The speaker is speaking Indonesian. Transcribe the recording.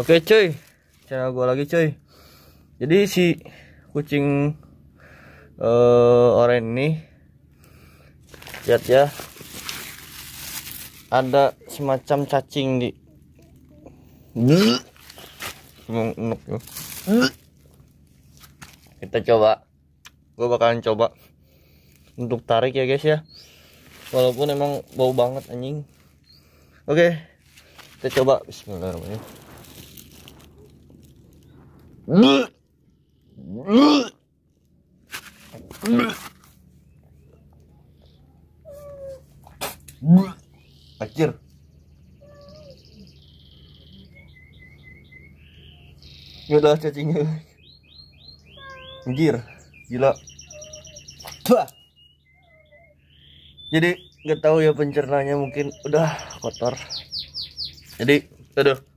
Oke cuy, channel gue lagi cuy. Jadi si kucing uh, eh, oranye ini, lihat ya, ada semacam cacing di. Kita coba, gue bakalan coba untuk tarik ya guys ya. Walaupun emang bau banget anjing. Oke, kita coba Bismillahirrahmanirrahim akhir Ya udah cacingnya. Anjir, gila. wah Jadi nggak tahu ya pencernanya mungkin udah kotor. Jadi, aduh.